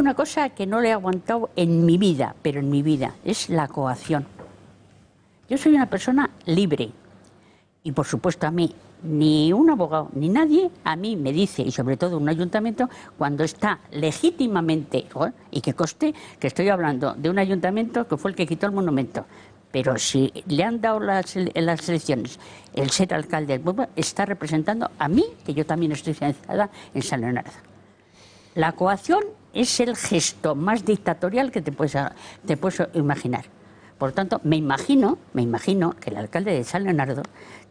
una cosa que no le he aguantado en mi vida, pero en mi vida, es la coacción. Yo soy una persona libre. Y por supuesto a mí, ni un abogado, ni nadie, a mí me dice, y sobre todo un ayuntamiento, cuando está legítimamente, y que coste que estoy hablando de un ayuntamiento que fue el que quitó el monumento, pero si le han dado las, las elecciones el ser alcalde del pueblo, está representando a mí, que yo también estoy financiada en San Leonardo. La coacción es el gesto más dictatorial que te puedes, imaginar. Por tanto, me imagino, me imagino que el alcalde de San Leonardo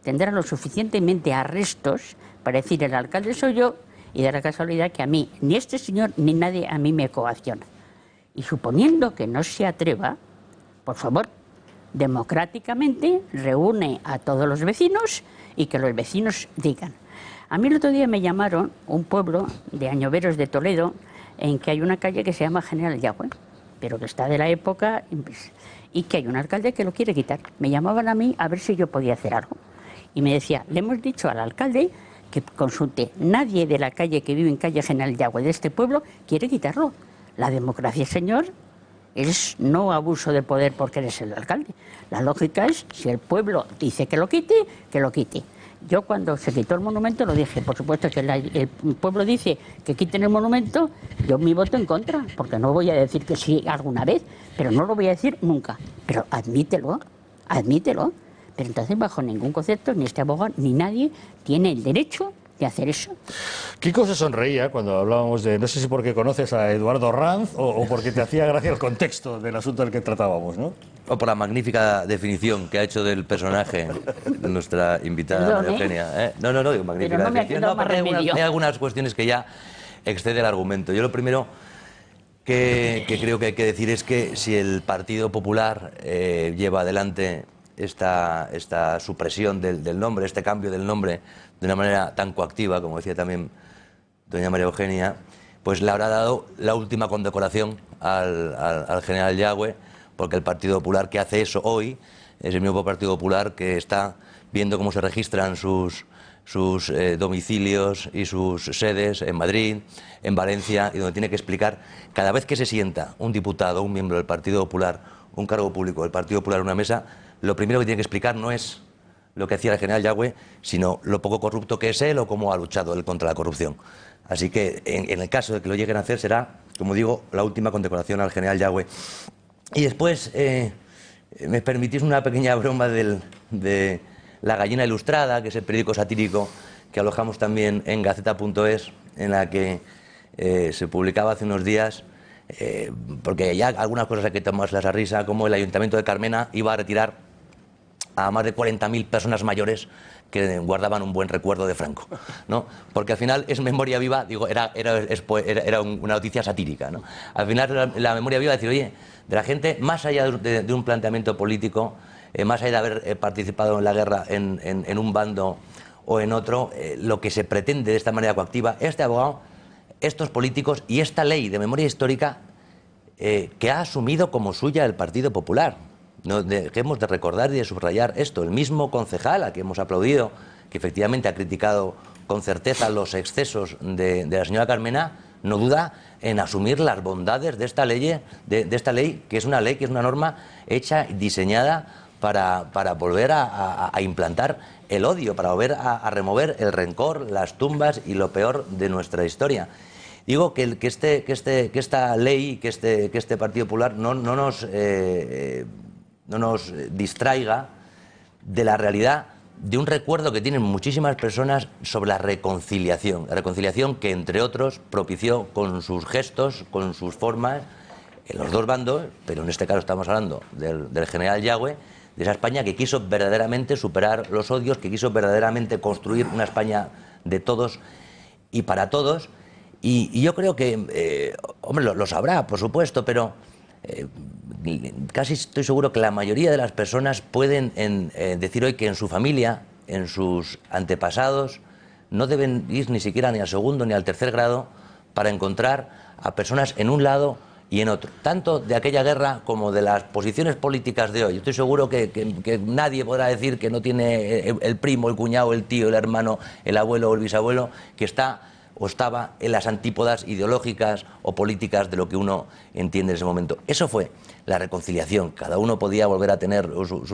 tendrá lo suficientemente arrestos para decir el alcalde soy yo y dar la casualidad que a mí ni este señor ni nadie a mí me coacciona. Y suponiendo que no se atreva, por favor, democráticamente reúne a todos los vecinos y que los vecinos digan. A mí el otro día me llamaron un pueblo de Añoveros de Toledo en que hay una calle que se llama General Yagüe, pero que está de la época y que hay un alcalde que lo quiere quitar. Me llamaban a mí a ver si yo podía hacer algo. Y me decía, le hemos dicho al alcalde que consulte, nadie de la calle que vive en calle General Yagüe de este pueblo quiere quitarlo. La democracia, señor, es no abuso de poder porque eres el alcalde. La lógica es, si el pueblo dice que lo quite, que lo quite. Yo cuando se quitó el monumento lo dije, por supuesto que el pueblo dice que quiten el monumento, yo mi voto en contra, porque no voy a decir que sí alguna vez, pero no lo voy a decir nunca. Pero admítelo, admítelo. Pero entonces bajo ningún concepto, ni este abogado, ni nadie tiene el derecho hacer eso. Kiko se sonreía cuando hablábamos de, no sé si porque conoces a Eduardo Ranz o, porque te hacía gracia el contexto del asunto del que tratábamos, ¿no? O por la magnífica definición que ha hecho del personaje nuestra invitada ¿eh? Eugenia. ¿eh? No, no, no, digo magnífica definición. hay, algunas, cuestiones que ya excede el argumento. Yo lo primero que, creo que hay que decir es que si el Partido Popular eh, lleva adelante esta, supresión del, nombre, este cambio del nombre de una manera tan coactiva, como decía también doña María Eugenia, pues le habrá dado la última condecoración al, general Yagüe, porque el Partido Popular que hace eso hoy es el mismo Partido Popular que está viendo cómo se registran sus, eh, domicilios y sus sedes en Madrid, en Valencia, y donde tiene que explicar cada vez que se sienta un diputado, un miembro del Partido Popular, un cargo público del Partido Popular en una mesa, lo primero que tiene que explicar no es lo que hacía el general Yahweh, sino lo poco corrupto que es él o cómo ha luchado él contra la corrupción. Así que en, el caso de que lo lleguen a hacer será, como digo, la última condecoración al general Yahweh. Y después, eh, me permitís una pequeña broma de La Gallina Ilustrada, que es el periódico satírico que alojamos también en gaceta.es, en la que eh, se publicaba hace unos días, eh, porque ya algunas cosas hay que tomarlas a risa, como el Ayuntamiento de Carmena iba a retirar a más de 40.000 personas mayores que guardaban un buen recuerdo de Franco, ¿no? Porque al final es memoria viva, digo, era, era, una noticia satírica, Al final la, memoria viva decir, oye, de la gente, más allá de, un planteamiento político, eh, más allá de haber eh, participado en la guerra en, un bando o en otro, eh, lo que se pretende de esta manera coactiva, este abogado, estos políticos y esta ley de memoria histórica que ha asumido como suya el Partido Popular. No dejemos de recordar y de subrayar esto. El mismo concejal a quien hemos aplaudido, que efectivamente ha criticado con certeza los excesos de, la señora Carmena, no duda en asumir las bondades de esta ley, de, esta ley, que es una ley, que es una norma hecha y diseñada para, para volver a, implantar el odio, para volver a, remover el rencor, las tumbas y lo peor de nuestra historia. Digo que, que, este, que, este, que esta ley, que este, que este Partido Popular no, no nos eh, eh, no nos eh, distraiga de la realidad de un recuerdo que tienen muchísimas personas sobre la reconciliación. La reconciliación que, entre otros, propició con sus gestos, con sus formas, en los dos bandos, pero en este caso estamos hablando del, general Yagüe, de esa España que quiso verdaderamente superar los odios, que quiso verdaderamente construir una España de todos y para todos. Y, yo creo que, eh, hombre, lo, sabrá, por supuesto, pero eh, casi estoy seguro que la mayoría de las personas pueden eh, decir hoy que en su familia, en sus antepasados, no deben ir ni siquiera ni al segundo ni al tercer grado para encontrar a personas en un lado y en otro, tanto de aquella guerra como de las posiciones políticas de hoy. Estoy seguro que, nadie podrá decir que no tiene eh, el primo, el cuñado, el tío, el hermano, el abuelo o el bisabuelo que está o estaba en las antípodas ideológicas o políticas de lo que uno entiende en ese momento. Eso fue la reconciliación. Cada uno podía volver a tener sus,